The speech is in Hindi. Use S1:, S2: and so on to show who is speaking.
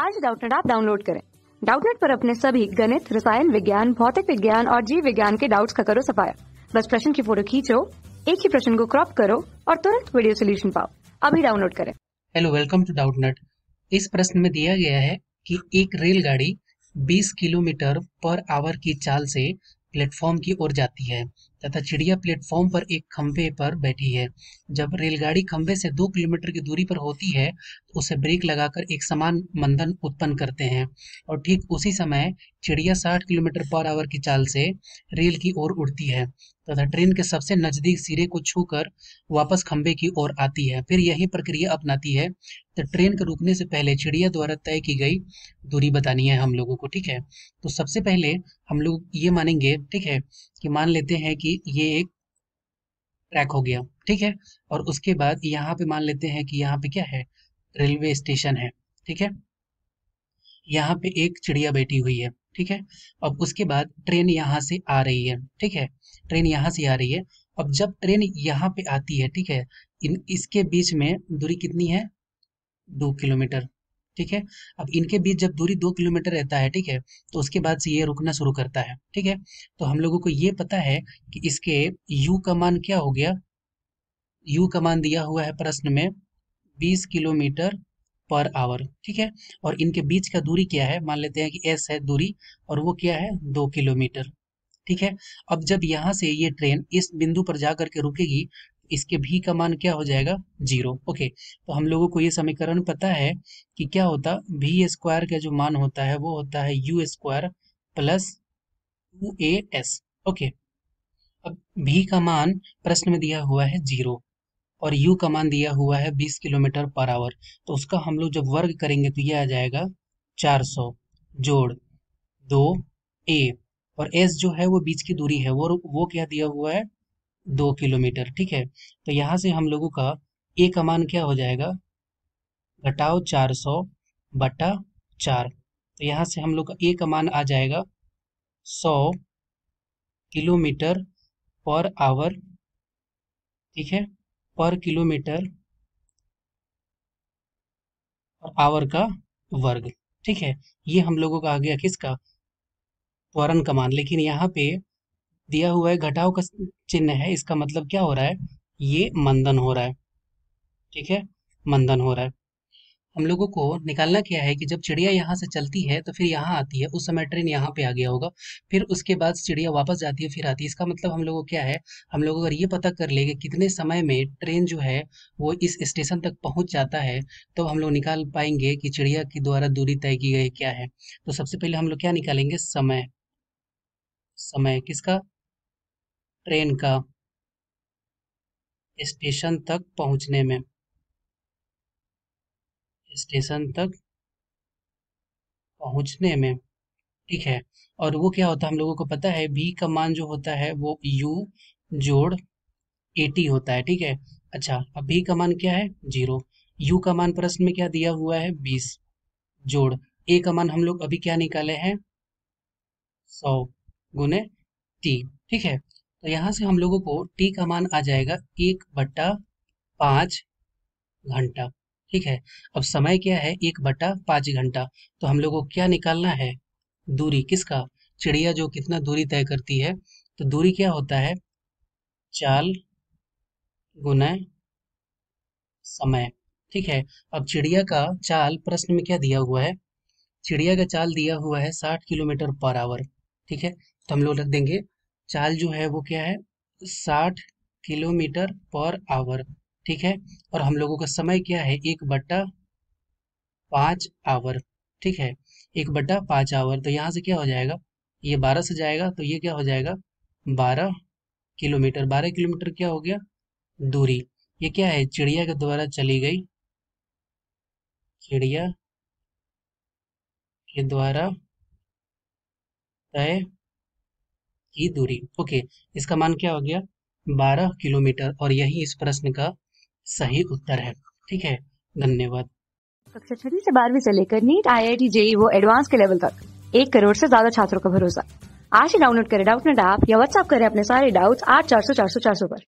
S1: आज डाउटनेट आप डाउनलोड करें डाउटनेट पर अपने सभी गणित रसायन विज्ञान भौतिक विज्ञान और जीव विज्ञान के डाउट्स का करो सफाया बस प्रश्न की फोटो खींचो एक ही प्रश्न को क्रॉप करो और तुरंत वीडियो सोल्यूशन पाओ अभी डाउनलोड करें हेलो वेलकम टू डाउटनेट इस प्रश्न में दिया गया है कि एक रेलगाड़ी 20 किलोमीटर पर आवर की चाल से प्लेटफॉर्म की ओर जाती है तथा चिड़िया प्लेटफॉर्म पर एक खंभे पर बैठी है जब रेलगाड़ी खंभे से दो किलोमीटर की दूरी पर होती है तो उसे ब्रेक लगाकर एक समान मंदन उत्पन्न करते हैं और ठीक उसी समय चिड़िया 60 किलोमीटर पर आवर की चाल से रेल की ओर उड़ती है तथा ट्रेन के सबसे नज़दीक सिरे को छूकर वापस खंबे की ओर आती है फिर यही प्रक्रिया अपनाती है तो ट्रेन के रुकने से पहले चिड़िया द्वारा तय की गई दूरी बतानी है हम लोगों को ठीक है तो सबसे पहले हम लोग ये मानेंगे ठीक है कि मान लेते हैं कि ये एक ट्रैक हो गया ठीक है और उसके बाद यहाँ पे मान लेते हैं कि यहाँ पे क्या है रेलवे स्टेशन है ठीक है यहाँ पे एक चिड़िया बैठी हुई है ठीक है अब उसके बाद ट्रेन यहाँ से आ रही है ठीक है ट्रेन यहाँ से आ रही है अब जब ट्रेन यहाँ पे आती है ठीक है इन इसके बीच में दूरी कितनी है दो किलोमीटर ठीक है अब इनके बीच जब दूरी दो किलोमीटर रहता है ठीक है तो उसके बाद से ये रुकना शुरू करता है ठीक है तो हम लोगों को ये पता है कि इसके U का मान क्या हो गया U का मान दिया हुआ है प्रश्न में बीस किलोमीटर पर आवर ठीक है और इनके बीच का दूरी क्या है मान लेते हैं कि एस है दूरी और वो क्या है दो किलोमीटर ठीक है अब जब यहाँ से ये ट्रेन इस बिंदु पर जाकर के रुकेगी इसके भी का मान क्या हो जाएगा जीरो ओके तो हम लोगों को ये समीकरण पता है कि क्या होता भी स्क्वायर का जो मान होता है वो होता है U square plus two A S okay अब भी का मान प्रश्न में दिया हुआ है जीरो और यू का मान दिया हुआ है बीस किलोमीटर पर आवर तो उसका हम लोग जब वर्ग करेंगे तो ये आ जाएगा सौ जोड़ दो ए और एस जो है वो बीच की दूरी है वो वो क्या दिया हुआ है दो किलोमीटर ठीक है तो यहाँ से हम लोगों का ए का मान क्या हो जाएगा घटाओ चार सौ बटा चार तो यहाँ से हम लोग का ए का मान आ जाएगा सौ किलोमीटर पर आवर ठीक है पर किलोमीटर आवर का वर्ग ठीक है ये हम लोगों का आ गया किसका त्वरण का मान लेकिन यहाँ पे दिया हुआ है घटाव का चिन्ह है इसका मतलब क्या हो रहा है ये मंदन हो रहा है ठीक है मंदन हो रहा है हम लोगों को निकालना क्या है कि जब चिड़िया यहाँ से चलती है तो फिर यहाँ आती है उस समय ट्रेन यहाँ पे आ गया होगा फिर उसके बाद चिड़िया वापस जाती है फिर आती है इसका मतलब हम लोगों को क्या है हम लोग अगर ये पता कर कि कितने समय में ट्रेन जो है वो इस स्टेशन तक पहुँच जाता है तो हम लोग निकाल पाएंगे कि चिड़िया के द्वारा दूरी तय की गई क्या है तो सबसे पहले हम लोग क्या निकालेंगे समय समय किसका ट्रेन का स्टेशन तक पहुंचने में स्टेशन तक पहुंचने में ठीक है और वो क्या होता है हम लोगों को पता है बी का मान जो होता है वो यू जोड़ एटी होता है ठीक है अच्छा अब बी का मान क्या है जीरो यू का मान प्रश्न में क्या दिया हुआ है बीस जोड़ ए का मान हम लोग अभी क्या निकाले हैं सौ गुने टी ठीक है तो यहां से हम लोगों को टी का मान आ जाएगा एक बट्टा पांच घंटा ठीक है अब समय क्या है एक बट्टा पांच घंटा तो हम लोगों को क्या निकालना है दूरी किसका चिड़िया जो कितना दूरी तय करती है तो दूरी क्या होता है चाल गुना समय ठीक है अब चिड़िया का चाल प्रश्न में क्या दिया हुआ है चिड़िया का चाल दिया हुआ है साठ किलोमीटर पर आवर ठीक है तो हम लोग रख देंगे चाल जो है वो क्या है साठ किलोमीटर पर आवर ठीक है और हम लोगों का समय क्या है एक बट्टा पांच आवर ठीक है एक बट्टा पांच आवर तो यहाँ से क्या हो जाएगा ये बारह से जाएगा तो ये क्या हो जाएगा बारह किलोमीटर बारह किलोमीटर क्या हो गया दूरी ये क्या है चिड़िया के द्वारा चली गई चिड़िया के द्वारा तय की दूरी ओके इसका मान क्या हो गया बारह किलोमीटर और यही इस प्रश्न का सही उत्तर है ठीक है धन्यवाद कक्षा छठी से बारहवीं से लेकर NEET I I T JEE वो एडवांस के लेवल तक एक करोड़ से ज्यादा छात्रों का भरोसा आज ही डाउनलोड करें डाउट नेट ऐप या व्हाट्सअप करें अपने सारे डाउट्स आठ चार सौ चार सौ चार सौ पर